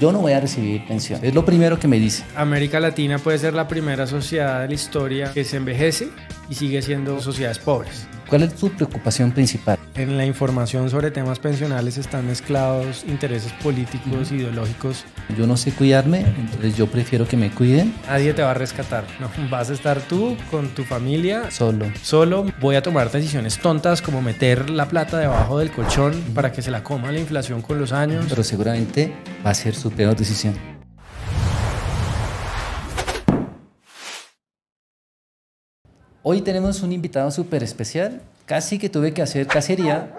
yo no voy a recibir pensión. Es lo primero que me dice. América Latina puede ser la primera sociedad de la historia que se envejece y sigue siendo sociedades pobres. ¿Cuál es tu preocupación principal? En la información sobre temas pensionales están mezclados intereses políticos, ideológicos. Yo no sé cuidarme, entonces yo prefiero que me cuiden. Nadie te va a rescatar, no. Vas a estar tú con tu familia. Solo. Solo voy a tomar decisiones tontas como meter la plata debajo del colchón para que se la coma la inflación con los años. Pero seguramente va a ser su peor decisión. Hoy tenemos un invitado súper especial. Casi que tuve que hacer cacería,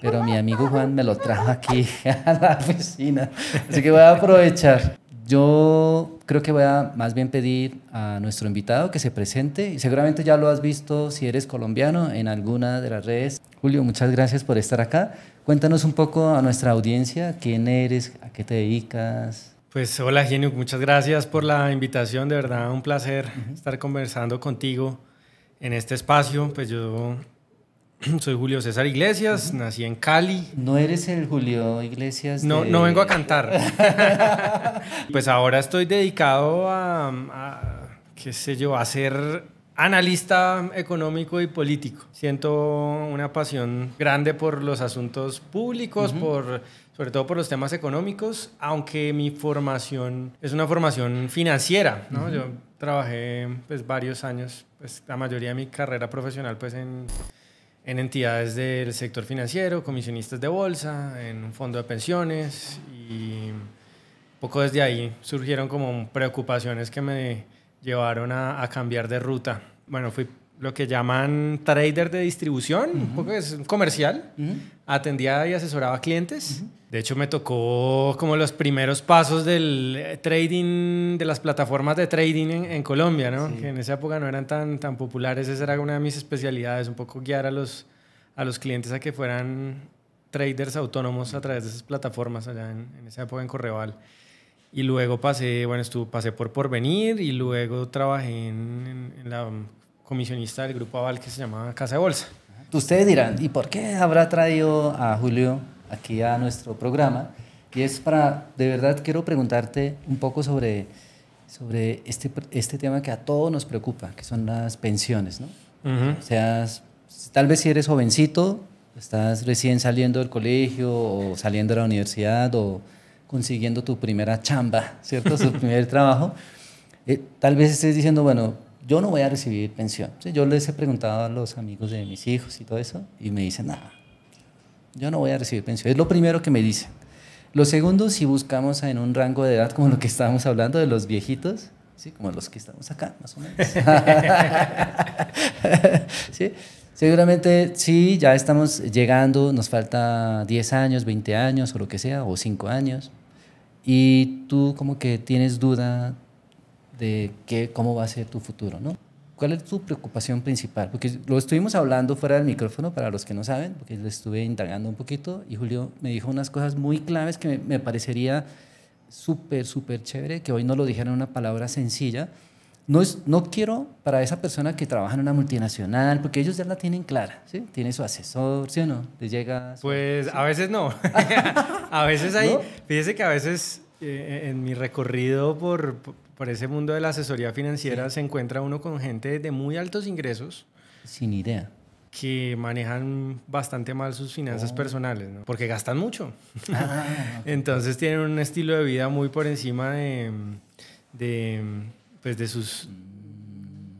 pero mi amigo Juan me lo trajo aquí a la oficina. Así que voy a aprovechar. Yo creo que voy a más bien pedir a nuestro invitado que se presente. seguramente ya lo has visto si eres colombiano en alguna de las redes. Julio, muchas gracias por estar acá. Cuéntanos un poco a nuestra audiencia quién eres, a qué te dedicas. Pues hola genio, muchas gracias por la invitación. De verdad, un placer estar conversando contigo en este espacio, pues yo soy Julio César Iglesias, nací en Cali. No eres el Julio Iglesias. No, no vengo a cantar. pues ahora estoy dedicado a, a, qué sé yo, a hacer analista económico y político. Siento una pasión grande por los asuntos públicos, por sobre todo por los temas económicos, aunque mi formación es una formación financiera, ¿no? Yo trabajé pues varios años, pues la mayoría de mi carrera profesional pues en en entidades del sector financiero, comisionistas de bolsa, en un fondo de pensiones y poco desde ahí surgieron como preocupaciones que me llevaron a, cambiar de ruta. Bueno, fui lo que llaman trader de distribución, porque un es comercial. Atendía y asesoraba clientes. De hecho, me tocó como los primeros pasos del eh, trading, de las plataformas de trading en, Colombia, ¿no? Que en esa época no eran tan, tan populares. Esa era una de mis especialidades, un poco guiar a los, a los clientes a que fueran traders autónomos a través de esas plataformas allá en, en esa época en Correval. Y luego pasé, bueno, estuve, pasé por Porvenir y luego trabajé en, la comisionista del grupo Aval que se llamaba Casa de Bolsa. Ustedes dirán, ¿y por qué habrá traído a Julio aquí a nuestro programa? Y es para, de verdad quiero preguntarte un poco sobre, sobre este, este tema que a todos nos preocupa, que son las pensiones, ¿no? o sea, tal vez si eres jovencito, estás recién saliendo del colegio o saliendo de la universidad o consiguiendo tu primera chamba, ¿cierto? su primer trabajo. Eh, tal vez estés diciendo, bueno, yo no voy a recibir pensión. Yo les he preguntado a los amigos de mis hijos y todo eso, y me dicen, nada, yo no voy a recibir pensión. Es lo primero que me dicen. Lo segundo, si buscamos en un rango de edad como lo que estábamos hablando de los viejitos, ¿sí? como los que estamos acá, más o menos. Seguramente sí, ya estamos llegando, nos falta 10 años, 20 años o lo que sea, o 5 años y tú como que tienes duda de qué, cómo va a ser tu futuro, ¿no? ¿Cuál es tu preocupación principal? Porque lo estuvimos hablando fuera del micrófono, para los que no saben, porque le estuve indagando un poquito y Julio me dijo unas cosas muy claves que me, me parecería súper, súper chévere, que hoy no lo dijera en una palabra sencilla, no, quiero para esa persona que trabaja en una multinacional, porque ellos ya la tienen clara, ¿sí? Tiene su asesor, ¿sí o no? Les llega... pues a veces no. a veces hay... Fíjese que a veces eh, eh, en mi recorrido por, ese mundo de la asesoría financiera se encuentra uno con gente de muy altos ingresos. Sin idea que manejan bastante mal sus finanzas oh. personales, ¿no? Porque gastan mucho. Ah, Entonces tienen un estilo de vida muy por encima de pues de sus,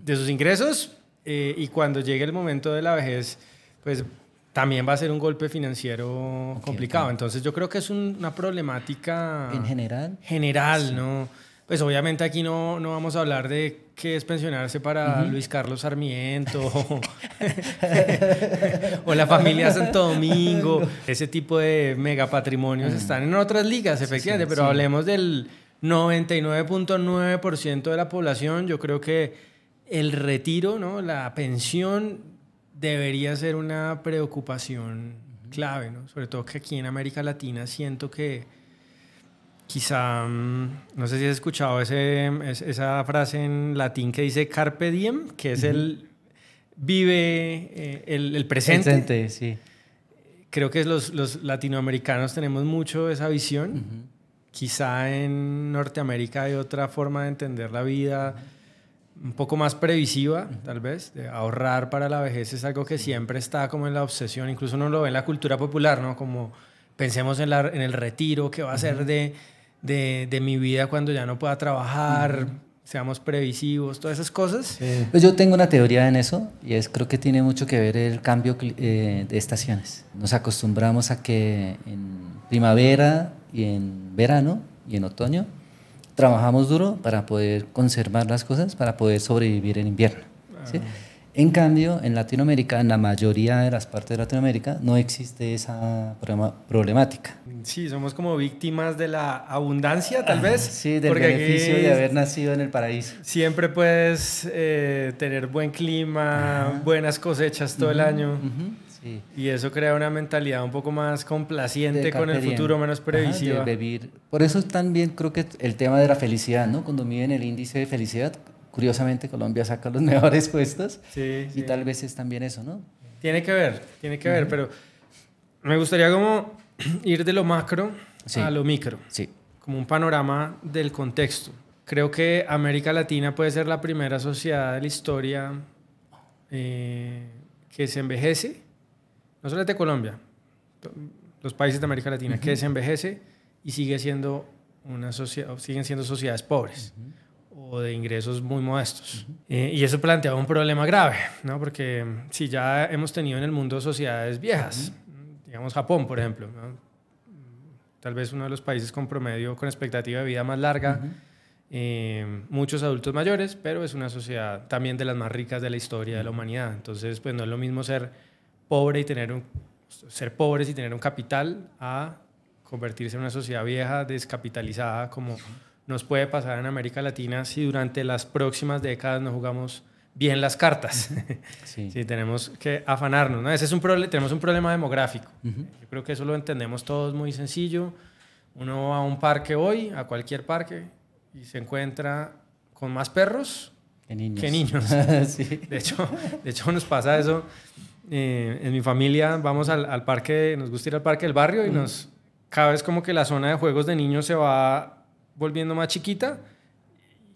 de sus ingresos eh, y cuando llegue el momento de la vejez, pues también va a ser un golpe financiero complicado. Entonces yo creo que es una problemática... En general. General, ¿no? Pues obviamente aquí no, no vamos a hablar de qué es pensionarse para Luis Carlos Sarmiento o la familia Santo Domingo. Ese tipo de megapatrimonios están en otras ligas, efectivamente, pero hablemos del 99.9% de la población, yo creo que el retiro, ¿no? la pensión debería ser una preocupación clave, ¿no? sobre todo que aquí en América Latina siento que quizá, mm, no sé si has escuchado ese, esa frase en latín que dice carpe diem, que es el vive eh, el, presente. sí. Creo que los, latinoamericanos tenemos mucho esa visión. Quizá en Norteamérica hay otra forma de entender la vida un poco más previsiva, tal vez, de ahorrar para la vejez es algo que siempre está como en la obsesión, incluso uno lo ve en la cultura popular, ¿no? Como pensemos en, en el retiro, qué va a ser de, de, mi vida cuando ya no pueda trabajar, seamos previsivos, todas esas cosas. Pues yo tengo una teoría en eso y es creo que tiene mucho que ver el cambio eh, de estaciones. Nos acostumbramos a que en primavera y en verano y en otoño, trabajamos duro para poder conservar las cosas, para poder sobrevivir en invierno. Ah. En cambio, en Latinoamérica, en la mayoría de las partes de Latinoamérica, no existe esa problemática. Sí, somos como víctimas de la abundancia, tal ah, vez. Sí, del beneficio de haber nacido en el paraíso. Siempre puedes eh, tener buen clima, buenas cosechas todo el año. Y eso crea una mentalidad un poco más complaciente con el futuro, menos previsible vivir. Por eso también creo que el tema de la felicidad, ¿no? Cuando miden el índice de felicidad, curiosamente Colombia saca los mejores puestos. y tal vez es también eso, ¿no? Tiene que ver, tiene que ver, pero me gustaría como ir de lo macro a lo micro. Sí. Como un panorama del contexto. Creo que América Latina puede ser la primera sociedad de la historia eh, que se envejece no solo de Colombia, los países de América Latina, que se envejece y sigue siendo una siguen siendo sociedades pobres o de ingresos muy modestos. Eh, y eso planteaba un problema grave, ¿no? Porque mm, si ya hemos tenido en el mundo sociedades viejas, mm, digamos Japón, por ejemplo, mm, tal vez uno de los países con promedio, con expectativa de vida más larga, eh, muchos adultos mayores, pero es una sociedad también de las más ricas de la historia de la humanidad. Entonces, pues no es lo mismo ser pobre y tener un, ser pobres y tener un capital a convertirse en una sociedad vieja, descapitalizada, como nos puede pasar en América Latina si durante las próximas décadas no jugamos bien las cartas. si tenemos que afanarnos. ¿no? Ese es un tenemos un problema demográfico. Yo creo que eso lo entendemos todos muy sencillo. Uno va a un parque hoy, a cualquier parque, y se encuentra con más perros que niños. Que niños. de, hecho, de hecho, nos pasa eso eh, en mi familia vamos al, parque, nos gusta ir al parque del barrio y nos, cada vez como que la zona de juegos de niños se va volviendo más chiquita,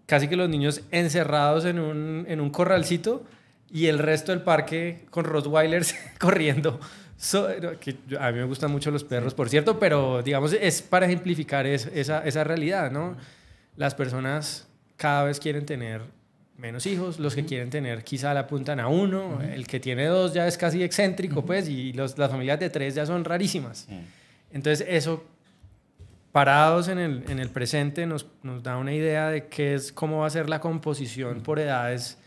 casi que los niños encerrados en un, en un corralcito y el resto del parque con Rottweilers corriendo. que a mí me gustan mucho los perros, por cierto, pero digamos es para ejemplificar esa, esa realidad, ¿no? Las personas cada vez quieren tener menos hijos, los que quieren tener quizá la apuntan a uno, el que tiene dos ya es casi excéntrico, pues, y los, las familias de tres ya son rarísimas. Entonces, eso, parados en el, presente, nos, da una idea de qué es, cómo va a ser la composición por edades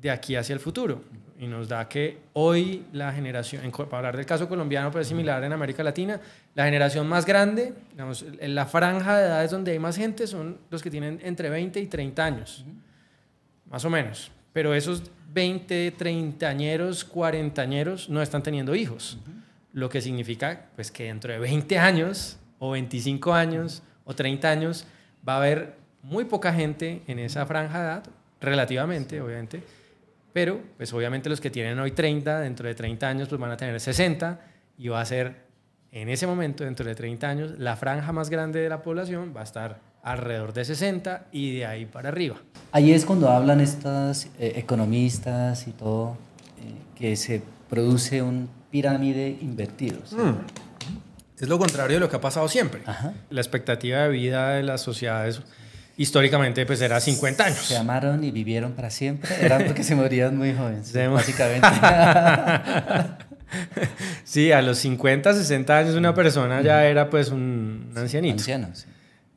de aquí hacia el futuro. Y nos da que hoy la generación, para hablar del caso colombiano, pero pues, es similar en América Latina, la generación más grande, digamos, en la franja de edades donde hay más gente son los que tienen entre 20 y 30 años más o menos. Pero esos 20, 30 añeros, 40 añeros no están teniendo hijos. Lo que significa pues, que dentro de 20 años, o 25 años, o 30 años, va a haber muy poca gente en esa franja de edad, relativamente, obviamente. Pero, pues obviamente los que tienen hoy 30, dentro de 30 años, pues van a tener 60 y va a ser en ese momento, dentro de 30 años, la franja más grande de la población va a estar alrededor de 60 y de ahí para arriba. Ahí es cuando hablan estos eh, economistas y todo, eh, que se produce un pirámide invertido. Mm. Es lo contrario de lo que ha pasado siempre. La expectativa de vida de las sociedades históricamente pues era 50 años. Se amaron y vivieron para siempre, eran porque se morían muy jóvenes, básicamente. sí, a los 50, 60 años una persona ya era pues un ancianito. Anciano,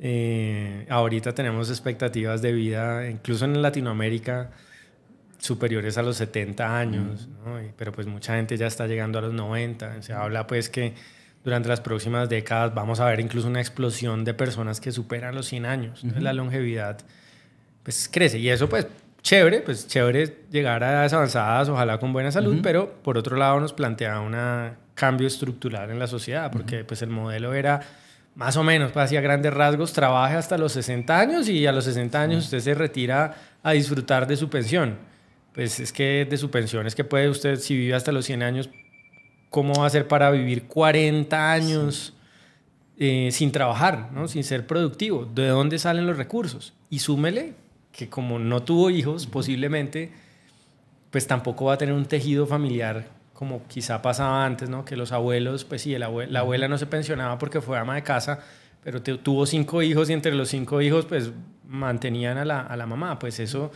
eh, ahorita tenemos expectativas de vida, incluso en Latinoamérica, superiores a los 70 años, pero pues mucha gente ya está llegando a los 90. Se habla pues que durante las próximas décadas vamos a ver incluso una explosión de personas que superan los 100 años. la longevidad pues crece y eso pues chévere, pues chévere llegar a edades avanzadas, ojalá con buena salud, pero por otro lado nos plantea un cambio estructural en la sociedad, porque pues el modelo era más o menos, pues grandes rasgos, trabaje hasta los 60 años y a los 60 años usted se retira a disfrutar de su pensión. Pues es que de su pensión es que puede usted, si vive hasta los 100 años, ¿cómo va a ser para vivir 40 años? Eh, sin trabajar, ¿no? sin ser productivo. ¿De dónde salen los recursos? Y súmele que como no tuvo hijos, posiblemente, pues tampoco va a tener un tejido familiar como quizá pasaba antes, ¿no? Que los abuelos, pues sí, la abuela no se pensionaba porque fue ama de casa, pero tuvo cinco hijos y entre los cinco hijos, pues mantenían a la, mamá. Pues eso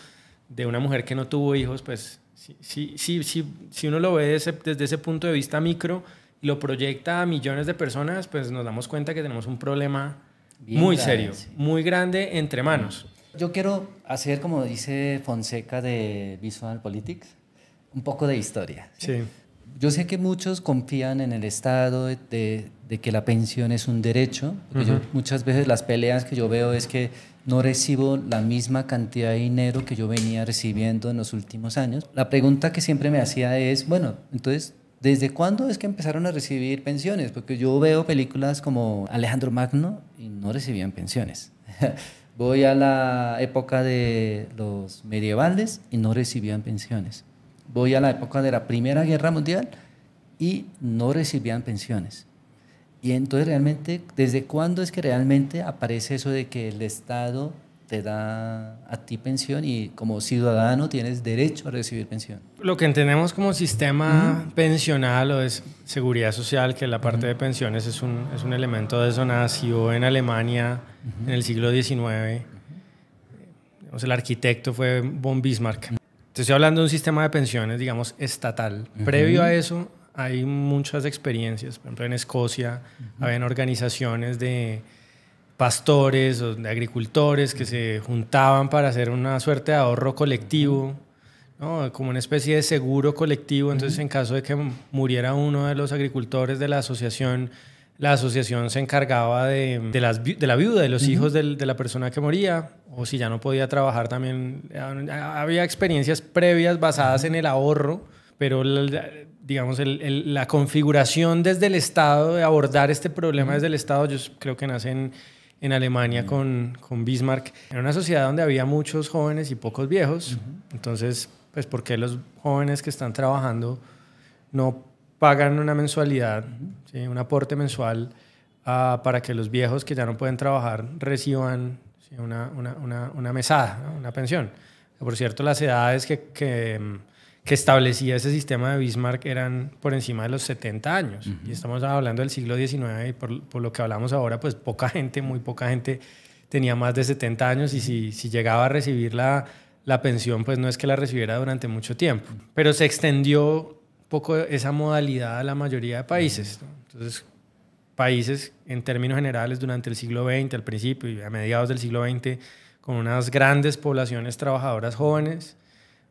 de una mujer que no tuvo hijos, pues sí, sí, sí, si uno lo ve desde, ese punto de vista micro y lo proyecta a millones de personas, pues nos damos cuenta que tenemos un problema muy serio, muy grande entre manos. Yo quiero hacer, como dice Fonseca de Visual Politics, un poco de historia. Sí. Yo sé que muchos confían en el Estado de, que la pensión es un derecho. muchas veces las peleas que yo veo es que no recibo la misma cantidad de dinero que yo venía recibiendo en los últimos años. La pregunta que siempre me hacía es, bueno, entonces, ¿desde cuándo es que empezaron a recibir pensiones? Porque yo veo películas como Alejandro Magno y no recibían pensiones. Voy a la época de los medievales y no recibían pensiones. Voy a la época de la Primera Guerra Mundial y no recibían pensiones. Y entonces realmente, ¿desde cuándo es que realmente aparece eso de que el Estado te da a ti pensión y como ciudadano tienes derecho a recibir pensión. Lo que entendemos como sistema pensional o es seguridad social, que la parte de pensiones es un, es un elemento de eso nació en Alemania en el siglo XIX. sea, el arquitecto fue von Bismarck. Te estoy hablando de un sistema de pensiones, digamos, estatal. Previo a eso hay muchas experiencias. Por ejemplo, en Escocia había organizaciones de pastores o agricultores que se juntaban para hacer una suerte de ahorro colectivo, ¿no? como una especie de seguro colectivo. Entonces, en caso de que muriera uno de los agricultores de la asociación, la asociación se encargaba de, de, las, de la viuda, de los hijos del, de la persona que moría, o si ya no podía trabajar también. Había experiencias previas basadas en el ahorro, pero la, digamos, la configuración desde el Estado, de abordar este problema desde el Estado, yo creo que nacen en en Alemania con, con, Bismarck. Era una sociedad donde había muchos jóvenes y pocos viejos. Entonces, pues, ¿por qué los jóvenes que están trabajando no pagan una mensualidad, un aporte mensual ah, para que los viejos que ya no pueden trabajar reciban una, una, una, una, mesada, una pensión? Por cierto, las edades que, que mm, que establecía ese sistema de Bismarck eran por encima de los 70 años. Y estamos hablando del siglo XIX y por, lo que hablamos ahora, pues poca gente, muy poca gente tenía más de 70 años y si, llegaba a recibir la, pensión, pues no es que la recibiera durante mucho tiempo. Pero se extendió un poco esa modalidad a la mayoría de países. Entonces, países en términos generales durante el siglo XX, al principio y a mediados del siglo XX, con unas grandes poblaciones trabajadoras jóvenes,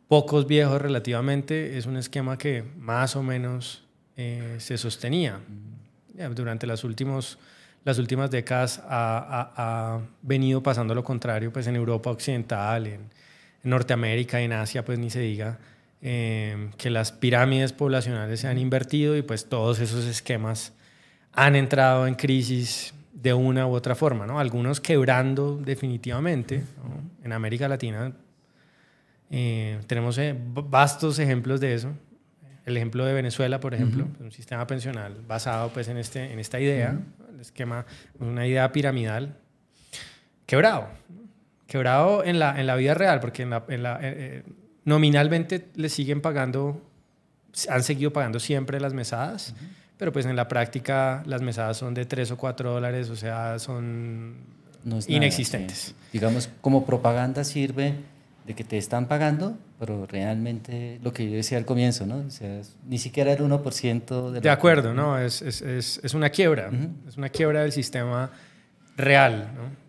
pocos viejos relativamente, es un esquema que más o menos eh, se sostenía. Durante las, las últimas décadas ha, venido pasando lo contrario, pues en Europa Occidental, en, Norteamérica, en Asia, pues ni se diga, eh, que las pirámides poblacionales se han invertido y pues todos esos esquemas han entrado en crisis de una u otra forma, ¿no? Algunos quebrando definitivamente, en América Latina eh, tenemos eh, vastos ejemplos de eso. El ejemplo de Venezuela, por ejemplo, un sistema pensional basado pues, en, este, en esta idea, el esquema, una idea piramidal, quebrado, quebrado en la, en la vida real, porque eh, nominalmente le siguen pagando, han seguido pagando siempre las mesadas, pero pues en la práctica las mesadas son de 3 o 4 dólares, o sea, son inexistentes. Digamos, como propaganda sirve de que te están pagando, pero realmente lo que yo decía al comienzo, ¿no? ni siquiera el 1% de... De acuerdo, ¿no? Es, es, es, es, una quiebra, es una quiebra del sistema real, ¿no?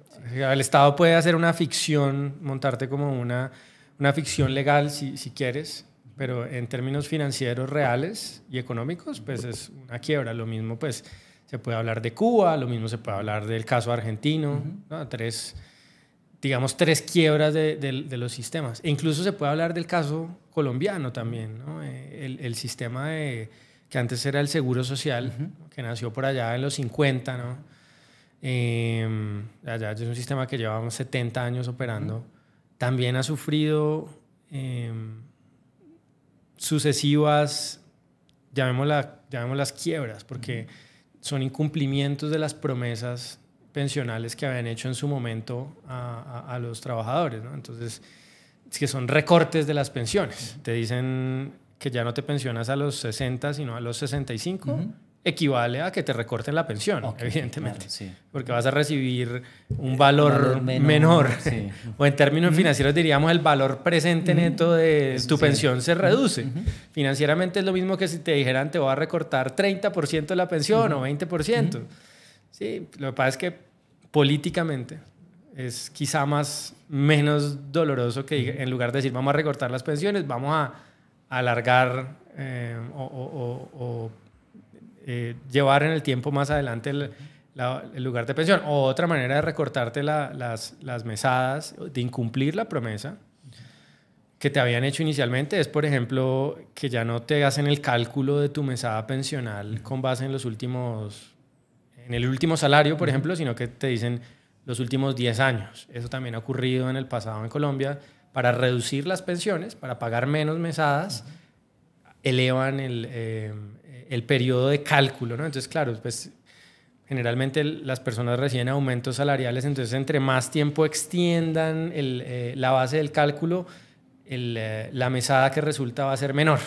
El Estado puede hacer una ficción, montarte como una, una ficción legal si, si quieres, pero en términos financieros reales y económicos, pues es una quiebra. Lo mismo, pues se puede hablar de Cuba, lo mismo se puede hablar del caso argentino, Tres digamos, tres quiebras de, los sistemas. E incluso se puede hablar del caso colombiano también, ¿no? Eh, el, sistema que antes era el Seguro Social, que nació por allá en los 50, ¿no? Em, allá es un sistema que llevamos 70 años operando, también ha sufrido em, sucesivas, llamémosla, llamémoslas quiebras, porque son incumplimientos de las promesas pensionales que habían hecho en su momento a, los trabajadores. Entonces, es que son recortes de las pensiones. Te dicen que ya no te pensionas a los 60, sino a los 65. Equivale a que te recorten la pensión, evidentemente, porque vas a eh, recibir un valor, menor. o en términos financieros diríamos el valor presente neto de tu pensión se reduce. Financieramente es lo mismo que si te dijeran te voy a recortar 30% de la pensión o 20%. Sí, lo que pasa es que políticamente es quizá más menos doloroso que en lugar de decir vamos a recortar las pensiones, vamos a alargar eh, o, eh, llevar en el tiempo más adelante el, lugar de pensión. O otra manera de recortarte las, las mesadas, de incumplir la promesa que te habían hecho inicialmente es, por ejemplo, que ya no te hacen el cálculo de tu mesada pensional con base en los últimos en el último salario, por ejemplo, sino que te dicen los últimos 10 años. Eso también ha ocurrido en el pasado en Colombia. Para reducir las pensiones, para pagar menos mesadas, elevan el, eh, el periodo de cálculo, ¿no? Entonces, claro, pues generalmente las personas reciben aumentos salariales, entonces entre más tiempo extiendan eh, la base del cálculo, eh, la mesada que resulta va a ser menor.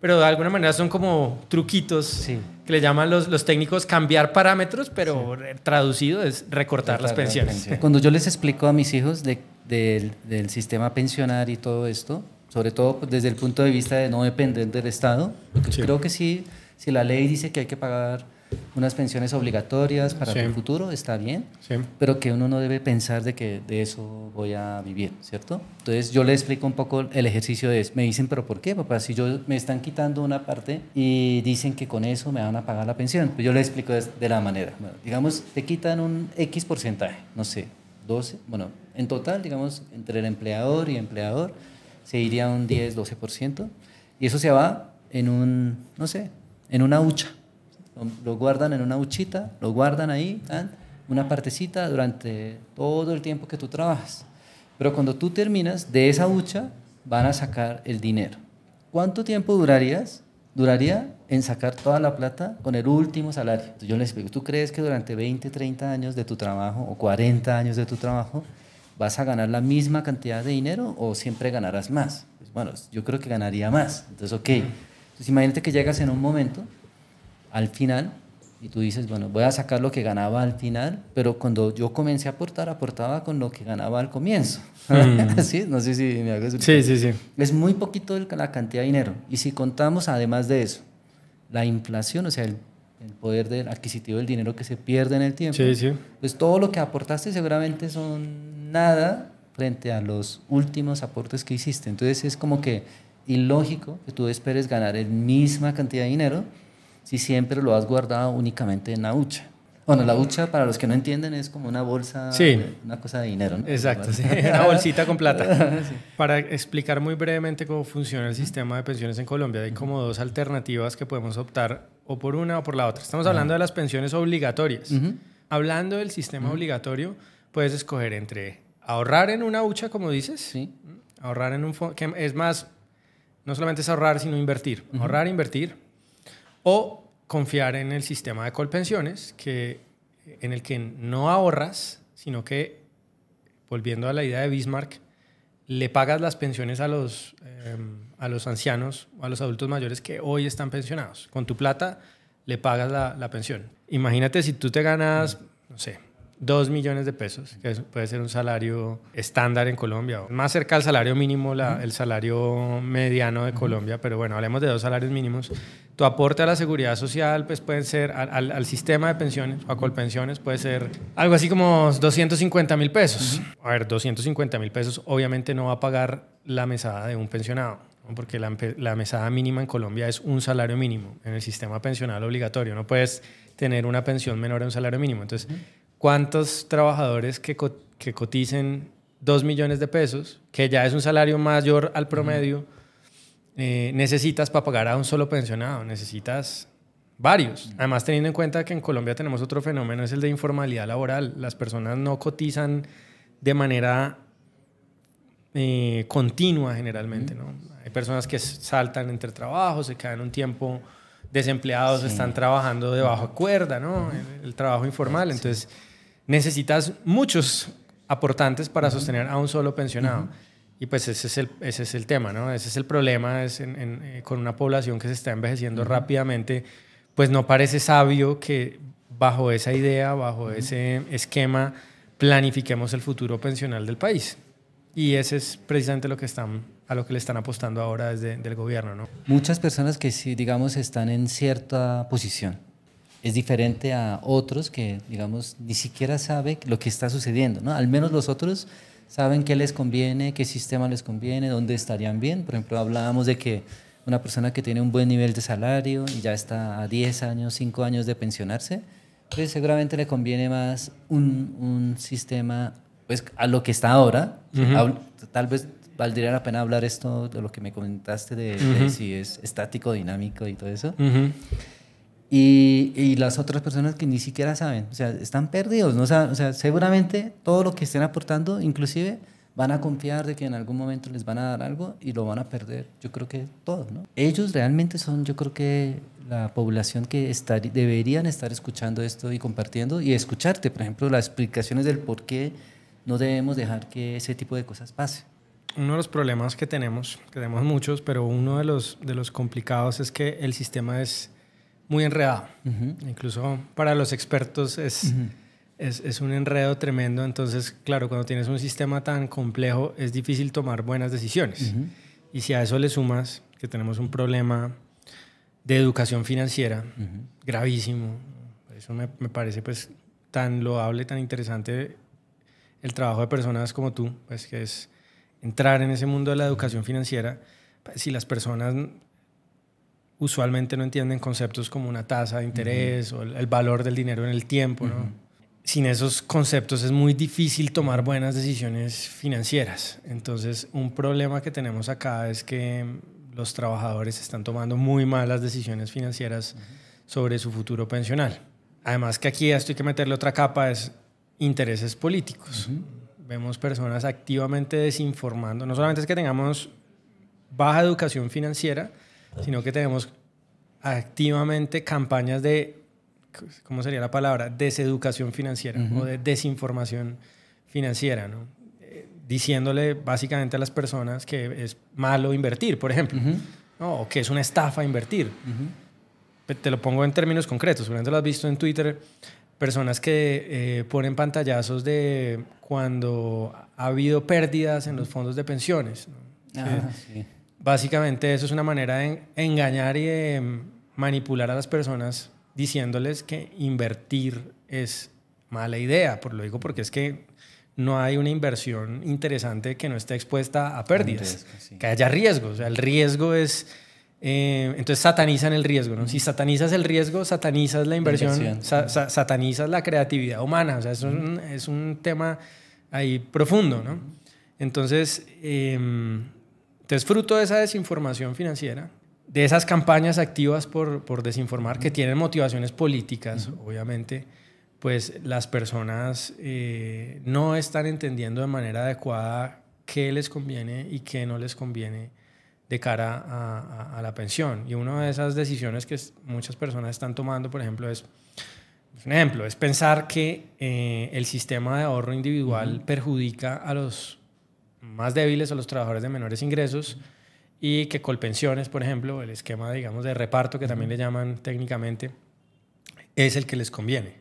Pero de alguna manera son como truquitos que le llaman los, técnicos cambiar parámetros, pero traducido es recortar las pensiones. Cuando yo les explico a mis hijos del, sistema pensionar y todo esto, sobre todo desde el punto de vista de no depender del Estado, creo que sí, si la ley dice que hay que pagar unas pensiones obligatorias para el futuro, está bien, pero que uno no debe pensar de que de eso voy a vivir, ¿cierto? Entonces yo le explico un poco el ejercicio de eso. Me dicen, pero ¿por qué, papá? Si yo me están quitando una parte y dicen que con eso me van a pagar la pensión, pues yo le explico de la manera. digamos, te quitan un X porcentaje, no sé, 12, bueno, en total, digamos, entre el empleador y empleador, se iría un 10, 12%, y eso se va en un, no sé, en una hucha lo guardan en una huchita, lo guardan ahí, una partecita durante todo el tiempo que tú trabajas. Pero cuando tú terminas, de esa hucha van a sacar el dinero. ¿Cuánto tiempo durarías? Duraría en sacar toda la plata con el último salario. yo les explico, ¿tú crees que durante 20, 30 años de tu trabajo o 40 años de tu trabajo vas a ganar la misma cantidad de dinero o siempre ganarás más? Pues, bueno, yo creo que ganaría más. Entonces, ok. Entonces imagínate que llegas en un momento al final y tú dices, bueno, voy a sacar lo que ganaba al final, pero cuando yo comencé a aportar, aportaba con lo que ganaba al comienzo. Mm. ¿Sí? No sé si me hago eso. Sí, sí, sí. Es muy poquito la cantidad de dinero. Y si contamos, además de eso, la inflación, o sea, el, poder del adquisitivo del dinero que se pierde en el tiempo, sí, sí. pues todo lo que aportaste seguramente son nada frente a los últimos aportes que hiciste. Entonces es como que ilógico que tú esperes ganar la misma cantidad de dinero si siempre lo has guardado únicamente en la hucha. Bueno, la hucha, para los que no entienden, es como una bolsa, sí. una cosa de dinero. Exacto, sí. una bolsita con plata. Para explicar muy brevemente cómo funciona el sistema de pensiones en Colombia, hay como dos alternativas que podemos optar o por una o por la otra. Estamos hablando de las pensiones obligatorias. Hablando del sistema obligatorio, puedes escoger entre ahorrar en una hucha, como dices, sí. ahorrar en un fondo, que es más, no solamente es ahorrar, sino invertir. Ahorrar, invertir, o confiar en el sistema de colpensiones, que, en el que no ahorras, sino que, volviendo a la idea de Bismarck, le pagas las pensiones a los, ancianos em, a los ancianos, a los adultos mayores que hoy están pensionados. Con tu plata le pagas la, la pensión. Imagínate si tú te ganas, no sé, 2 millones de pesos, que puede ser un salario estándar en Colombia, o más cerca al salario mínimo, la, el salario mediano de Colombia, pero bueno, hablemos de dos salarios mínimos. Tu aporte a la seguridad social, pues pueden ser al, al sistema de pensiones o a Colpensiones, puede ser algo así como 250 mil pesos. A ver, 250 mil pesos obviamente no va a pagar la mesada de un pensionado porque la, la, mesada mínima en Colombia es un salario mínimo en el sistema pensional obligatorio. No puedes tener una pensión menor a un salario mínimo. Entonces, ¿cuántos trabajadores que, coticen 2 millones de pesos, que ya es un salario mayor al promedio, eh, necesitas para pagar a un solo pensionado? Necesitas varios. Además, teniendo en cuenta que en Colombia tenemos otro fenómeno, es el de informalidad laboral. Las personas no cotizan de manera eh, continua generalmente, ¿no? Hay personas que saltan entre trabajos, se quedan un tiempo desempleados, están trabajando de bajo cuerda, ¿no? El, trabajo informal. Entonces necesitas muchos aportantes para sostener a un solo pensionado. Y pues ese es el, tema, ¿no? Ese es el problema eh, con una población que se está envejeciendo rápidamente, pues no parece sabio que bajo esa idea, bajo ese esquema, planifiquemos el futuro pensional del país. Y ese es precisamente lo que a lo que le están apostando ahora desde el gobierno. ¿no? Muchas personas que, digamos, están en cierta posición, es diferente a otros que, digamos, ni siquiera sabe lo que está sucediendo, ¿no? Al menos los otros saben qué les conviene, qué sistema les conviene, dónde estarían bien. Por ejemplo, hablábamos de que una persona que tiene un buen nivel de salario y ya está a 10 años, 5 años de pensionarse, pues seguramente le conviene más un, un sistema pues, a lo que está ahora. Tal vez valdría la pena hablar esto de lo que me comentaste de, si es estático, dinámico y todo eso. Y, las otras personas que ni siquiera saben, o sea, están perdidos, ¿no? o sea, seguramente todo lo que estén aportando, inclusive, van a confiar de que en algún momento les van a dar algo y lo van a perder, yo creo que todos, ¿no? Ellos realmente son, yo creo que la población que deberían estar escuchando esto y compartiendo y escucharte, por ejemplo, las explicaciones del por qué no debemos dejar que ese tipo de cosas pase. Uno de los problemas que tenemos, que tenemos muchos, pero uno de los, de los complicados es que el sistema es muy enredado. Incluso para los expertos es, es, un enredo tremendo. Entonces, claro, cuando tienes un sistema tan complejo es difícil tomar buenas decisiones. Y si a eso le sumas que tenemos un problema de educación financiera gravísimo, eso me, me, parece pues tan loable, tan interesante el trabajo de personas como tú, pues que es entrar en ese mundo de la educación financiera. Pues, si las personas usualmente no entienden conceptos como una tasa de interés o el, valor del dinero en el tiempo. Sin esos conceptos es muy difícil tomar buenas decisiones financieras. Entonces, un problema que tenemos acá es que los trabajadores están tomando muy malas decisiones financieras sobre su futuro pensional. Además que aquí esto hay que meterle otra capa, es intereses políticos. Vemos personas activamente desinformando. No solamente es que tengamos baja educación financiera, sino que tenemos activamente campañas de, ¿cómo sería la palabra? Deseducación financiera o de desinformación financiera, ¿no? Eh, diciéndole básicamente a las personas que es malo invertir, por ejemplo, o que es una estafa invertir. Pues, te lo pongo en términos concretos, seguramente lo has visto en Twitter, personas que eh, ponen pantallazos de cuando ha habido pérdidas en los fondos de pensiones. Ah, Sí Básicamente eso es una manera de engañar y mm, manipular a las personas diciéndoles que invertir es mala idea, por lo digo porque es que no hay una inversión interesante que no esté expuesta a pérdidas, que haya riesgos el riesgo es... Eh, entonces satanizan el riesgo, ¿no? Si satanizas el riesgo, satanizas la inversión, satanizas la creatividad humana, o sea, es un, es un tema ahí profundo, Entonces, em, entonces, fruto de esa desinformación financiera, de esas campañas activas por, desinformar, que tienen motivaciones políticas, obviamente, pues las personas eh, no están entendiendo de manera adecuada qué les conviene y qué no les conviene de cara a, la pensión. Y una de esas decisiones que muchas personas están tomando, por ejemplo, es, un ejemplo, es pensar que eh, el sistema de ahorro individual perjudica a los más débiles a los trabajadores de menores ingresos y que Colpensiones, por ejemplo, el esquema, digamos, de reparto, que también le llaman técnicamente, es el que les conviene.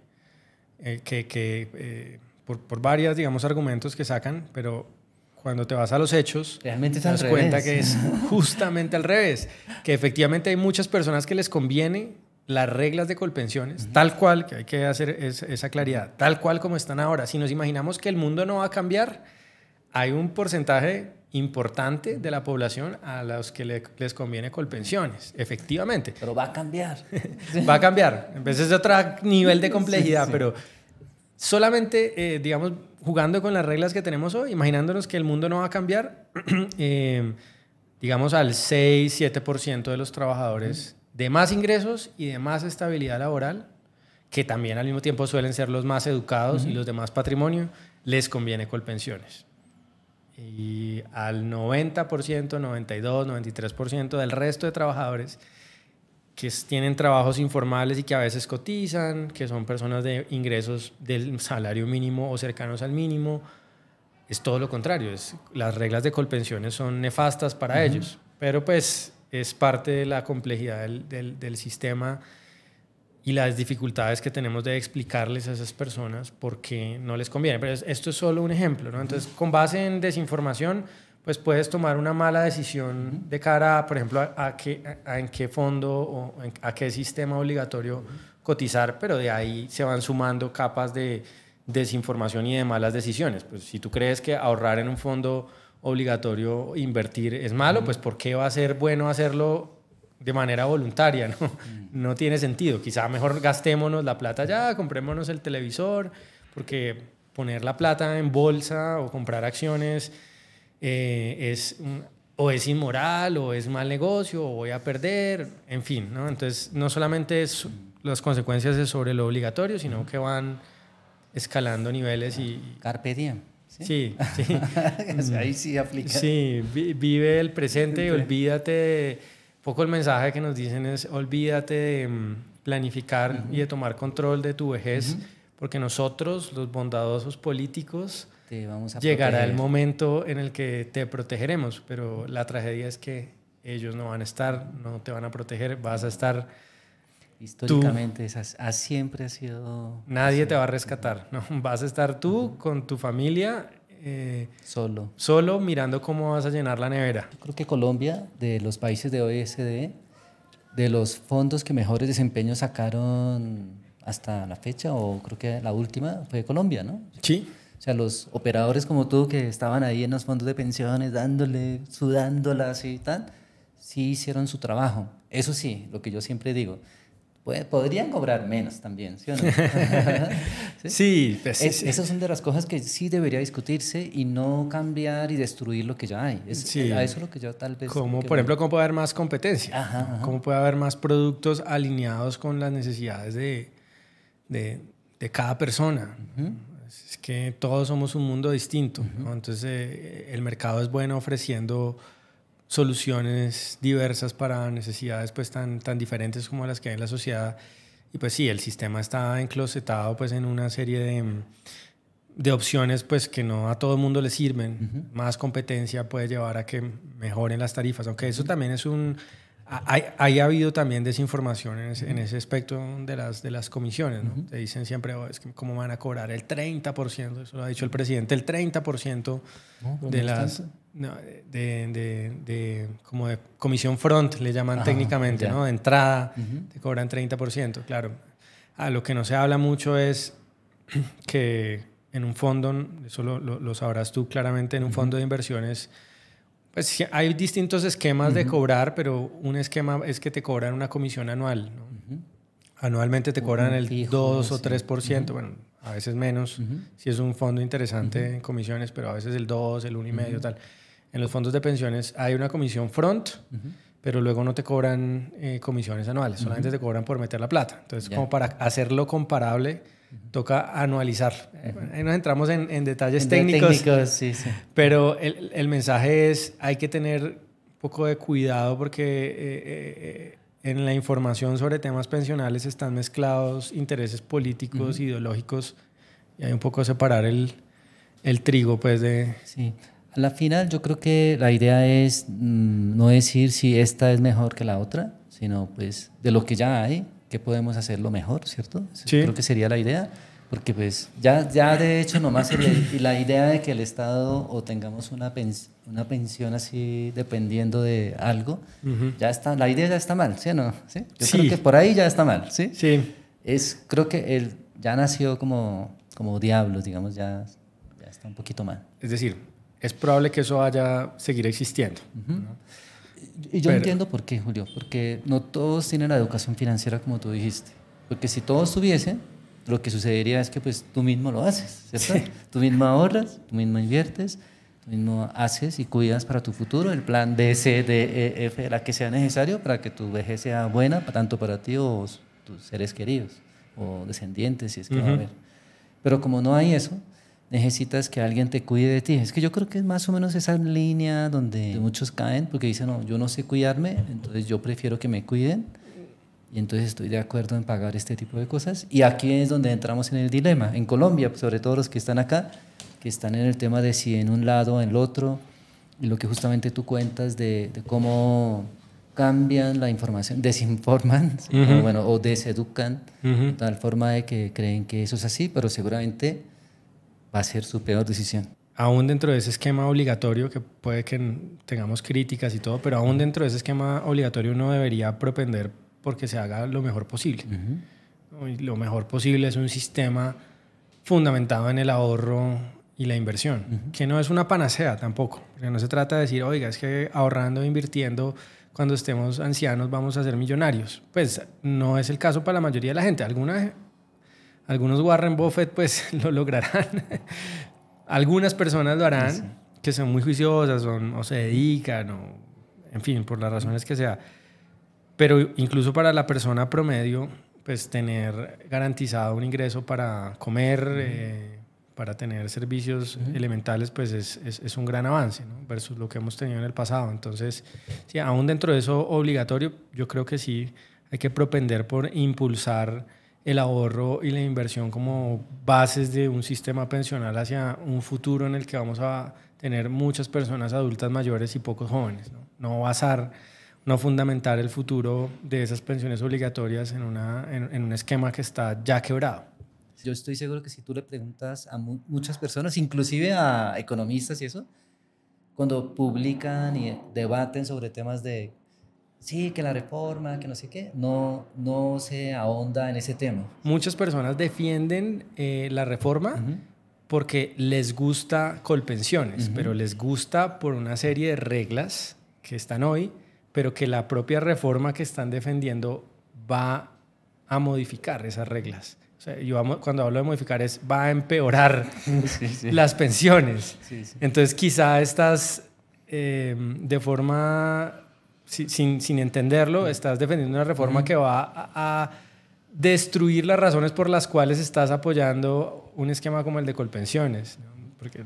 Eh, que, eh, por, por varios, digamos, argumentos que sacan, pero cuando te vas a los hechos, Realmente te das cuenta que es justamente al revés, que efectivamente hay muchas personas que les conviene las reglas de colpensiones, tal cual, que hay que hacer esa claridad, tal cual como están ahora. Si nos imaginamos que el mundo no va a cambiar, hay un porcentaje importante de la población a los que les conviene Colpensiones, efectivamente. Pero va a cambiar. va a cambiar. En veces es otro nivel de complejidad, pero solamente, eh, digamos, jugando con las reglas que tenemos hoy, imaginándonos que el mundo no va a cambiar, eh, digamos, al 6, 7% de los trabajadores de más ingresos y de más estabilidad laboral, que también al mismo tiempo suelen ser los más educados y los de más patrimonio, les conviene Colpensiones y al 90%, 92, 93% del resto de trabajadores que tienen trabajos informales y que a veces cotizan, que son personas de ingresos del salario mínimo o cercanos al mínimo, es todo lo contrario. las reglas de colpensiones son nefastas para ellos, pero pues es parte de la complejidad del, del, del sistema y las dificultades que tenemos de explicarles a esas personas por qué no les conviene. Pero esto es solo un ejemplo, ¿no? Entonces, con base en desinformación, pues puedes tomar una mala decisión de cara, por ejemplo, a, en qué fondo o a qué sistema obligatorio cotizar, pero de ahí se van sumando capas de desinformación y de malas decisiones. Pues si tú crees que ahorrar en un fondo obligatorio, invertir es malo, pues ¿por qué va a ser bueno hacerlo de manera voluntaria, ¿no? Mm. No tiene sentido. Quizá mejor gastémonos la plata ya, comprémonos el televisor, porque poner la plata en bolsa o comprar acciones eh, es o es inmoral o es mal negocio o voy a perder, en fin, ¿no? Entonces, no solamente es mm. las consecuencias es sobre lo obligatorio, sino mm. que van escalando niveles y... Carpe diem. Sí, sí. Ahí sí aplica. Sí, vive el presente, y olvídate poco el mensaje que nos dicen es olvídate de mm, planificar y de tomar control de tu vejez, porque nosotros, los bondadosos políticos, te vamos a llegará el momento en el que te protegeremos, pero la tragedia es que ellos no van a estar, no te van a proteger, vas a estar... Históricamente, esas, siempre ha sido... Nadie te va a rescatar, ¿no? vas a estar tú con tu familia eh, solo. solo mirando cómo vas a llenar la nevera. creo que Colombia, de los países de OSD e de los fondos que mejores desempeños sacaron hasta la fecha, o creo que la última, fue Colombia, ¿no? Sí. O sea, los operadores como tú que estaban ahí en los fondos de pensiones dándole, sudándolas y tal, sí hicieron su trabajo. Eso sí, lo que yo siempre digo, podrían cobrar menos también, ¿sí o no? Pues sí, Esas son de las cosas que sí debería discutirse y no cambiar y destruir lo que ya hay. sí. A eso es lo que yo tal vez... Como, por ejemplo, cómo puede haber más competencia, cómo puede haber más productos alineados con las necesidades de, de, cada persona. Es que todos somos un mundo distinto, entonces eh, el mercado es bueno ofreciendo soluciones diversas para necesidades pues tan, tan diferentes como las que hay en la sociedad. Y pues sí, el sistema está enclosetado pues en una serie de, de opciones pues que no a todo el mundo le sirven. Más competencia puede llevar a que mejoren las tarifas, aunque eso también es un... Hay, habido también desinformación en ese, en ese aspecto de las, de las comisiones, Te dicen siempre, oh, es que cómo van a cobrar el 30%, eso lo ha dicho el presidente, el 30% pues de las de, como de comisión front, le llaman técnicamente, ¿no? De entrada, te cobran 30%, claro. A lo que no se habla mucho es que en un fondo, eso lo, sabrás tú claramente, en un fondo de inversiones, pues hay distintos esquemas de cobrar, pero un esquema es que te cobran una comisión anual, Anualmente te cobran el 2 o 3%, bueno, a veces menos, si es un fondo interesante en comisiones, pero a veces el 2, el 1,5, y medio tal en los fondos de pensiones hay una comisión front, pero luego no te cobran eh, comisiones anuales, solamente te cobran por meter la plata. Entonces, como para hacerlo comparable, toca anualizar. Eh, ahí nos entramos en, detalles técnicos. sí, sí. Pero el, mensaje es, hay que tener un poco de cuidado porque... Eh, en la información sobre temas pensionales están mezclados intereses políticos, ideológicos, y hay un poco separar el, el trigo, pues, de... Sí. A la final yo creo que la idea es mm, no decir si esta es mejor que la otra, sino pues de lo que ya hay, qué podemos hacerlo mejor, ¿cierto? Creo que sería la idea, porque pues ya, ya de hecho nomás y la idea de que el Estado o tengamos una, una pensión así dependiendo de algo, ya está, la idea ya está mal, ¿sí o no? ¿Sí? Yo creo que por ahí ya está mal, ¿sí? Sí. Es, creo que el, ya nació como, como diablos, digamos, ya, ya está un poquito mal. Es decir, es probable que eso vaya a seguir existiendo. Y yo entiendo por qué, Julio, porque no todos tienen la educación financiera como tú dijiste. Porque si todos tuviesen, lo que sucedería es que pues tú mismo lo haces, Tú mismo ahorras, tú mismo inviertes, tú mismo haces y cuidas para tu futuro el plan D, C, D, e, la que sea necesario para que tu vejez sea buena, tanto para ti o tus seres queridos o descendientes, si es que va a haber. Pero como no hay eso, necesitas que alguien te cuide de ti. Es que yo creo que es más o menos esa línea donde muchos caen porque dicen, no, yo no sé cuidarme, entonces yo prefiero que me cuiden y entonces estoy de acuerdo en pagar este tipo de cosas. Y aquí es donde entramos en el dilema. En Colombia, sobre todo los que están acá, que están en el tema de si en un lado o en el otro, y lo que justamente tú cuentas de, cómo cambian la información, desinforman o, bueno, o deseducan de tal forma de que creen que eso es así, pero seguramente va a ser su peor decisión. Aún dentro de ese esquema obligatorio, que puede que tengamos críticas y todo, pero aún dentro de ese esquema obligatorio uno debería propender porque se haga lo mejor posible. Lo mejor posible es un sistema fundamentado en el ahorro y la inversión, que no es una panacea tampoco, no se trata de decir, oiga, es que ahorrando e invirtiendo cuando estemos ancianos vamos a ser millonarios. Pues no es el caso para la mayoría de la gente. Alguna algunos Warren Buffett pues lo lograrán. Algunas personas lo harán, que son muy juiciosas o se dedican, o, en fin, por las razones que sea. Pero incluso para la persona promedio, pues tener garantizado un ingreso para comer, eh, para tener servicios elementales, pues es, es, un gran avance, ¿no? Versus lo que hemos tenido en el pasado. Entonces, sí, aún dentro de eso obligatorio, yo creo que sí hay que propender por impulsar el ahorro y la inversión como bases de un sistema pensional hacia un futuro en el que vamos a tener muchas personas adultas mayores y pocos jóvenes. No, no basar, no fundamentar el futuro de esas pensiones obligatorias en, una, en, un esquema que está ya quebrado. Yo estoy seguro que si tú le preguntas a muchas personas, inclusive a economistas y eso, cuando publican y debaten sobre temas de sí, que la reforma, que no sé qué, no, no se ahonda en ese tema. Muchas personas defienden eh, la reforma. porque les gusta colpensiones, pero les gusta por una serie de reglas que están hoy, pero que la propia reforma que están defendiendo va a modificar esas reglas. yo cuando hablo de modificar es va a empeorar las pensiones. Entonces quizá estas eh, de forma sin, entenderlo, estás defendiendo una reforma que va a, destruir las razones por las cuales estás apoyando un esquema como el de Colpensiones, porque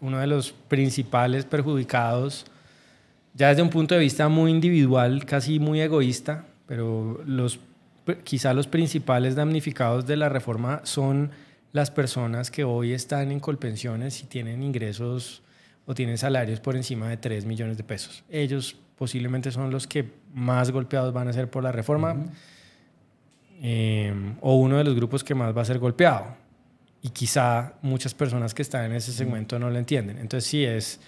uno de los principales perjudicados, ya desde un punto de vista muy individual, casi muy egoísta, pero los, quizá los principales damnificados de la reforma son las personas que hoy están en Colpensiones y tienen ingresos o tienen salarios por encima de 3 millones de pesos. Ellos posiblemente son los que más golpeados van a ser por la reforma eh, o uno de los grupos que más va a ser golpeado. Y quizá muchas personas que están en ese segmento no lo entienden. Entonces sí es,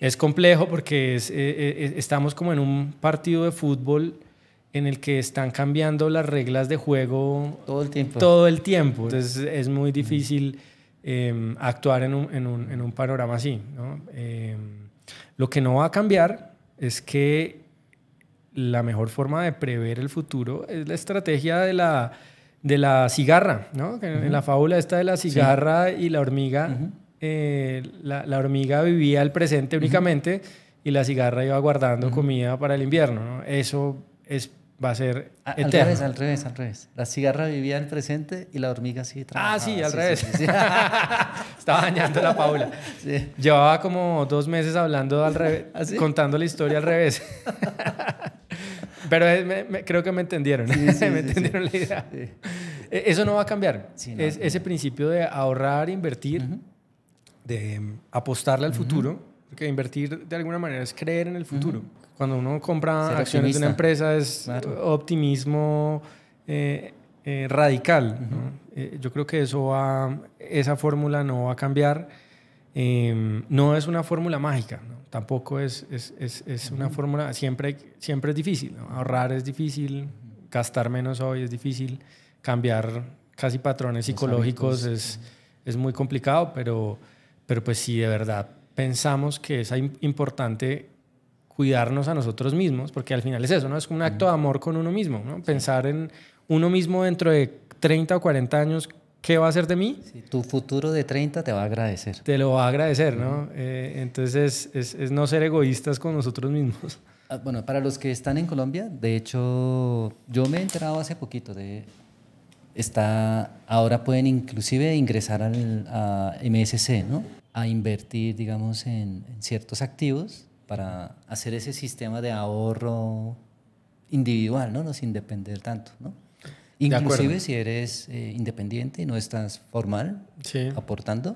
es complejo porque eh, eh, estamos como en un partido de fútbol en el que están cambiando las reglas de juego todo el tiempo. Todo el tiempo. Entonces es muy difícil em, actuar en un, en, panorama así. Em, lo que no va a cambiar es que la mejor forma de prever el futuro es la estrategia de la, de la cigarra, ¿no? En la fábula esta de la cigarra y la hormiga, eh, la, hormiga vivía el presente únicamente y la cigarra iba guardando comida para el invierno, Eso es va a ser eterno. Al revés, al revés, al revés. La cigarra vivía el presente y la hormiga sigue trabajando. Ah, sí, al revés. Estaba dañando la Paula. Llevaba como dos meses hablando al revés, ¿Ah, contando la historia al revés. Pero eh, creo que me entendieron. me entendieron la idea. E, eso no va a cambiar. es, Ese principio de ahorrar, invertir, de em, apostarle al futuro, porque invertir de alguna manera es creer en el futuro. Cuando uno compra acciones de una empresa es optimismo eh, eh, radical. Eh, yo creo que eso va, esa fórmula no va a cambiar. Em, no es una fórmula mágica, tampoco es, es, es, es una fórmula, siempre, siempre es difícil. Ahorrar es difícil, gastar menos hoy es difícil, cambiar casi patrones psicológicos es, es, muy complicado, pero, pero pues si de verdad pensamos que es importante cuidarnos a nosotros mismos, porque al final es eso, ¿no? Es un acto de amor con uno mismo, ¿no? Pensar en uno mismo dentro de 30 o 40 años, ¿qué va a hacer de mí? tu futuro de 30 te va a agradecer. Te lo va a agradecer, ¿no? Eh, entonces es, es, no ser egoístas con nosotros mismos. Ah, bueno, para los que están en Colombia, de hecho, yo me he enterado hace poquito de... Está, ahora pueden inclusive ingresar al, a MSC, ¿no? A invertir, digamos, en, en ciertos activos para hacer ese sistema de ahorro individual, ¿no? no sin depender tanto. ¿no? Inclusive si eres eh, independiente y no estás formal aportando,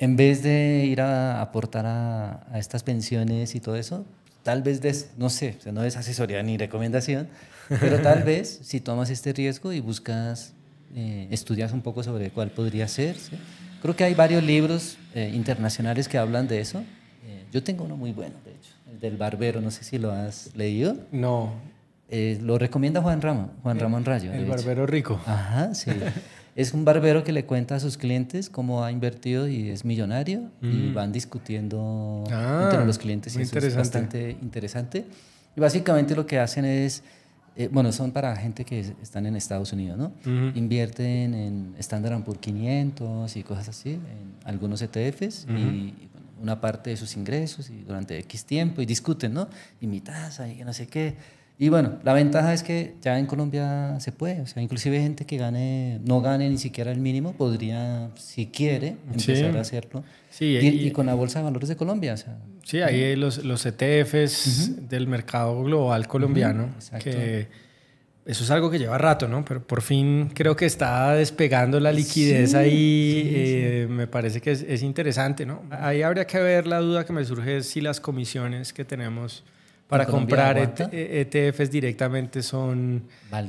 en vez de ir a aportar a, estas pensiones y todo eso, tal vez, no sé, no es asesoría ni recomendación, pero tal vez si tomas este riesgo y buscas, eh, estudias un poco sobre cuál podría ser, creo que hay varios libros eh, internacionales que hablan de eso. Yo tengo uno muy bueno, de hecho, el del barbero, no sé si lo has leído. No. Eh, lo recomienda Juan Ramón, Juan Ramón Rayo. El barbero rico. Ajá, sí. es un barbero que le cuenta a sus clientes cómo ha invertido y es millonario y mm. van discutiendo ah, entre los clientes y es bastante interesante. Y básicamente lo que hacen es, eh, bueno, son para gente que están en Estados Unidos, ¿no? Invierten en Standard Poor's 500 y cosas así, en algunos ETFs y una parte de sus ingresos y durante X tiempo y discuten, ¿no? Y mi tasa y no sé qué. Y bueno, la ventaja es que ya en Colombia se puede, o sea, inclusive gente que gane, no gane ni siquiera el mínimo, podría, si quiere, empezar a hacerlo. Sí, y, con la Bolsa de Valores de Colombia. O sea, sí, ahí los, los ETFs del mercado global colombiano, que eso es algo que lleva rato, ¿no? Pero por fin creo que está despegando la liquidez ahí. Eh, me parece que es, interesante, ¿no? Ahí habría que ver la duda que me surge es si las comisiones que tenemos para comprar ETFs e, e directamente son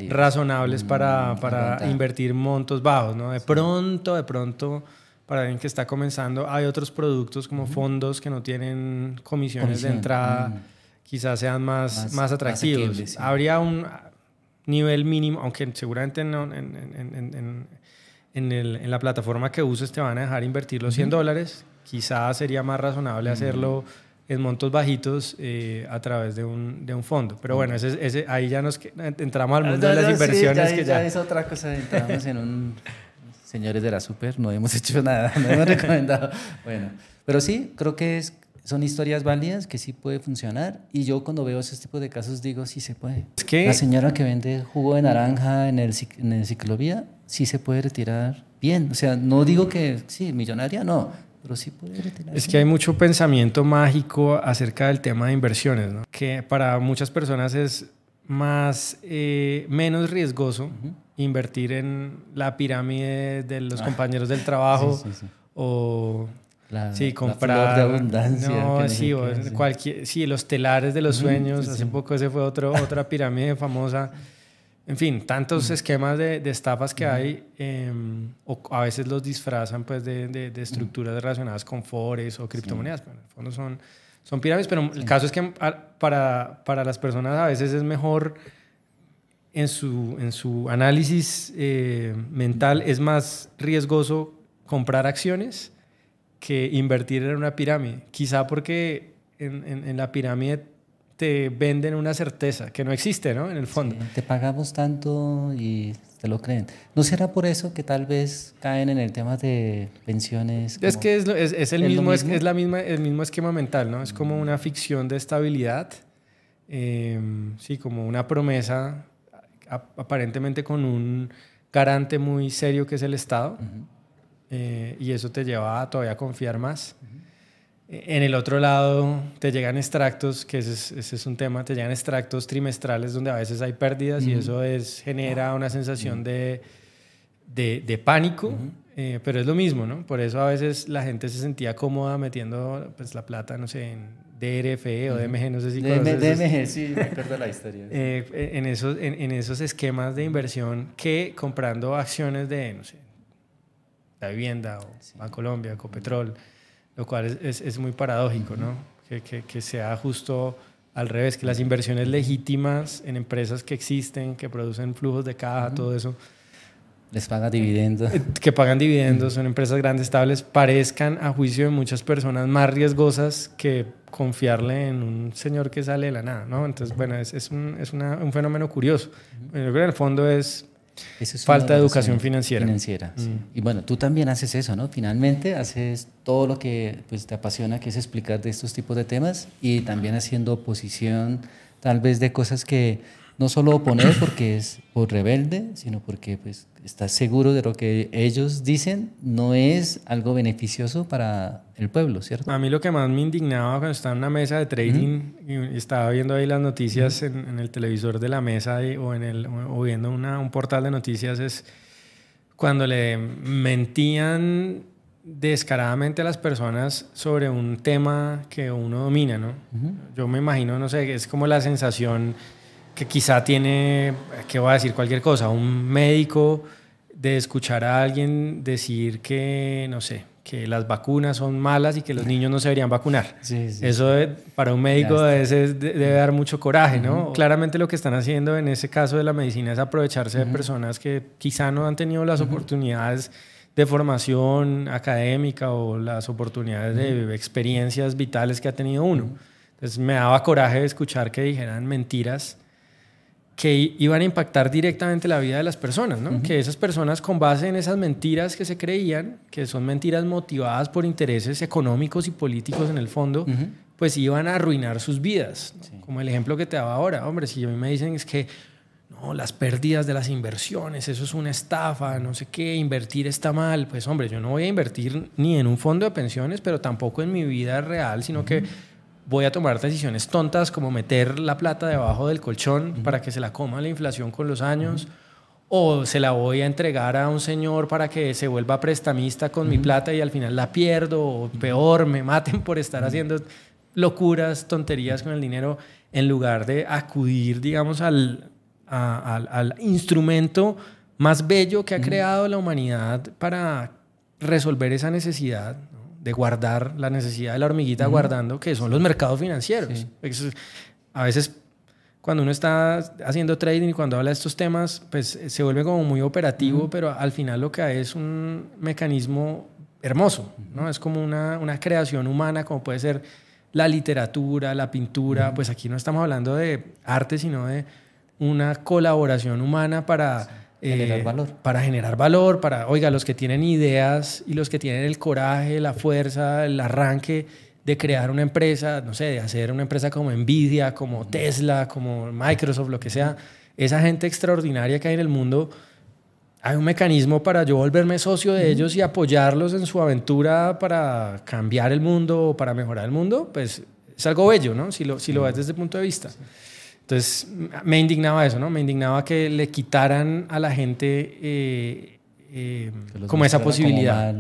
razonables para, mm, invertir montos bajos, ¿no? De pronto, de pronto, para alguien que está comenzando, hay otros productos como fondos que no tienen comisiones de entrada. Mm. quizás sean más, más, atractivos. Habría un, nivel mínimo, aunque seguramente en, en, en, en, la plataforma que uses te van a dejar invertir los 100 dólares, quizás sería más razonable mm. hacerlo en montos bajitos eh, a través de un, de un fondo. Pero bueno, mm. ese, ese, ahí ya nos eh, entramos al ah, mundo de las inversiones. que ya... ya es otra cosa, entramos en un... Señores de la Super, no hemos hecho nada, no hemos recomendado. Bueno, pero sí, creo que es son historias válidas que sí puede funcionar y yo cuando veo ese tipo de casos digo sí se puede. la señora que vende jugo de naranja en el, ciclovía sí se puede retirar bien, o sea, no digo que sí, millonaria no, pero sí puede retirar. Es que hay mucho pensamiento mágico acerca del tema de inversiones, Que para muchas personas es más eh, menos riesgoso invertir en la pirámide de los ah, compañeros del trabajo o sí, comprar. de abundancia. No, sí, cualquier, sí, los telares de los sueños. Hace poco ese fue otro, otra pirámide famosa. En fin, tantos esquemas de, estafas que hay, em, o a veces los disfrazan pues, de, estructuras relacionadas con forex o criptomonedas. en el fondo son, son pirámides, pero el caso es que ah, para, para, las personas a veces es mejor en su, en su análisis eh, mental, es más riesgoso comprar acciones que invertir en una pirámide. Quizá porque en, la pirámide te venden una certeza que no existe, ¿no? En el fondo. te pagamos tanto y te lo creen. ¿No será por eso que tal vez caen en el tema de pensiones? Es que es, el, mismo, Es, la misma, el mismo esquema mental, ¿no? Es como una ficción de estabilidad, em, sí, como una promesa aparentemente con un garante muy serio que es el Estado. Eh, y eso te lleva a todavía confiar más. E-, en el otro lado te llegan extractos, que ese es, un tema, te llegan extractos trimestrales donde a veces hay pérdidas y eso es, genera una sensación de, de, pánico, eh, pero es lo mismo, ¿no? Por eso a veces la gente se sentía cómoda metiendo pues, la plata, no sé, en DRFE o DMG, no sé si DM, DMG, sí, me acuerdo la historia. Eh, en, esos, en, esos esquemas de inversión que comprando acciones de, no sé, la vivienda, o a Colombia, Copetrol, lo cual es, es, muy paradójico, ¿no? Que, que, que, sea justo al revés, que las inversiones legítimas en empresas que existen, que producen flujos de caja, todo eso. Les paga dividendos. Eh, que pagan dividendos, son empresas grandes, estables, parezcan a juicio de muchas personas más riesgosas que confiarle en un señor que sale de la nada, ¿no? Entonces, bueno, es, es, un, es una, un, fenómeno curioso. Yo creo que en el fondo es Falta de educación financiera. Mm. Y bueno, tú también haces eso, ¿no? Finalmente haces todo lo que pues, te apasiona, que es explicar de estos tipos de temas y también haciendo oposición tal vez de cosas que no solo oponer porque es por rebelde, sino porque pues, estás seguro de lo que ellos dicen no es algo beneficioso para el pueblo, ¿cierto? A mí lo que más me indignaba cuando estaba en una mesa de trading y estaba viendo ahí las noticias en, el televisor de la mesa o, en el, o viendo una, un portal de noticias es cuando le mentían descaradamente a las personas sobre un tema que uno domina, ¿no? Yo me imagino, no sé, es como la sensación que quizá tiene, que va a decir cualquier cosa, un médico de escuchar a alguien decir que, no sé, que las vacunas son malas y que los niños no se deberían vacunar. Eso eh, para un médico a debe dar mucho coraje, ¿no? Claramente lo que están haciendo en ese caso de la medicina es aprovecharse de personas que quizá no han tenido las oportunidades de formación académica o las oportunidades de experiencias vitales que ha tenido uno. Entonces me daba coraje escuchar que dijeran mentiras que iban a impactar directamente la vida de las personas, ¿no? Que esas personas con base en esas mentiras que se creían, que son mentiras motivadas por intereses económicos y políticos en el fondo, pues iban a arruinar sus vidas, como el ejemplo que te daba ahora, hombre, si a mí me dicen es que no, las pérdidas de las inversiones, eso es una estafa, no sé qué, invertir está mal, pues hombre, yo no voy a invertir ni en un fondo de pensiones, pero tampoco en mi vida real, sino que voy a tomar decisiones tontas como meter la plata debajo del colchón para que se la coma la inflación con los años, o se la voy a entregar a un señor para que se vuelva prestamista con mi plata y al final la pierdo, o peor, me maten por estar haciendo locuras, tonterías con el dinero, en lugar de acudir, digamos, al instrumento más bello que ha creado la humanidad para resolver esa necesidad de guardar, la necesidad de la hormiguita guardando, que son los mercados financieros. A veces cuando uno está haciendo trading y cuando habla de estos temas, pues eh, se vuelve como muy operativo, pero al final lo que es un mecanismo hermoso, ¿no? Es como una, una creación humana, como puede ser la literatura, la pintura, pues aquí no estamos hablando de arte, sino de una colaboración humana para... Eh, para generar valor, para, oiga, los que tienen ideas y los que tienen el coraje, la fuerza, el arranque de crear una empresa, no sé, de hacer una empresa como Nvidia, como Tesla, como Microsoft, lo que sea, esa gente extraordinaria que hay en el mundo, hay un mecanismo para yo volverme socio de ellos y apoyarlos en su aventura para cambiar el mundo o para mejorar el mundo, pues es algo bello, ¿no? Si lo, si lo ves desde ese punto de vista. Entonces, me indignaba eso, ¿no? Me indignaba que le quitaran a la gente eh, eh, como esa posibilidad.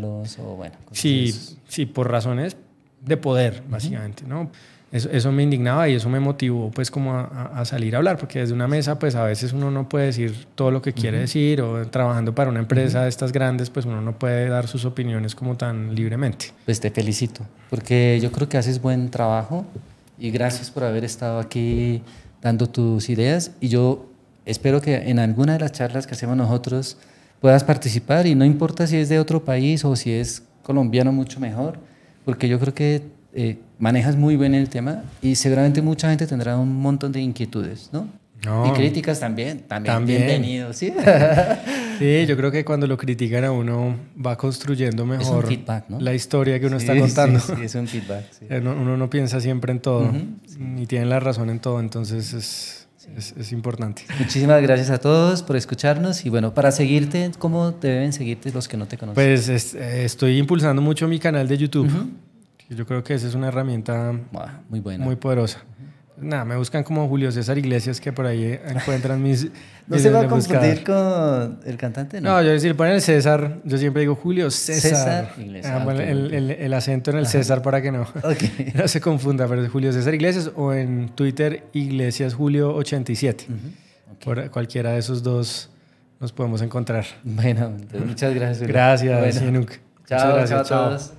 sí, sí, por razones de poder, básicamente, ¿no? Eso, eso, me indignaba y eso me motivó pues como a, salir a hablar, porque desde una mesa pues a veces uno no puede decir todo lo que quiere decir o trabajando para una empresa de estas grandes pues uno no puede dar sus opiniones como tan libremente. Pues te felicito, porque yo creo que haces buen trabajo y gracias por haber estado aquí dando tus ideas y yo espero que en alguna de las charlas que hacemos nosotros puedas participar y no importa si es de otro país o si es colombiano mucho mejor, porque yo creo que eh, manejas muy bien el tema y seguramente mucha gente tendrá un montón de inquietudes, ¿no? Y críticas también, también, bienvenidos, ¿sí? yo creo que cuando lo critican a uno va construyendo mejor la historia que uno está contando. es un feedback. Eh, uno, no piensa siempre en todo y tiene la razón en todo, entonces es, importante. Muchísimas gracias a todos por escucharnos y bueno, para seguirte, ¿cómo deben seguirte los que no te conocen? Pues eh, estoy impulsando mucho mi canal de YouTube. Yo creo que esa es una herramienta muy, buena. muy poderosa nada, me buscan como Julio César Iglesias, que por ahí eh, encuentran mis. no se va a confundir con el cantante, ¿no? No, yo decir, ponen el César, yo siempre digo Julio César. Ah, ah, el, acento en el César para que no, no se confunda, pero es Julio César Iglesias o en Twitter Iglesias Julio87. Por cualquiera de esos dos nos podemos encontrar. Bueno, muchas gracias. Gracias, Chao, a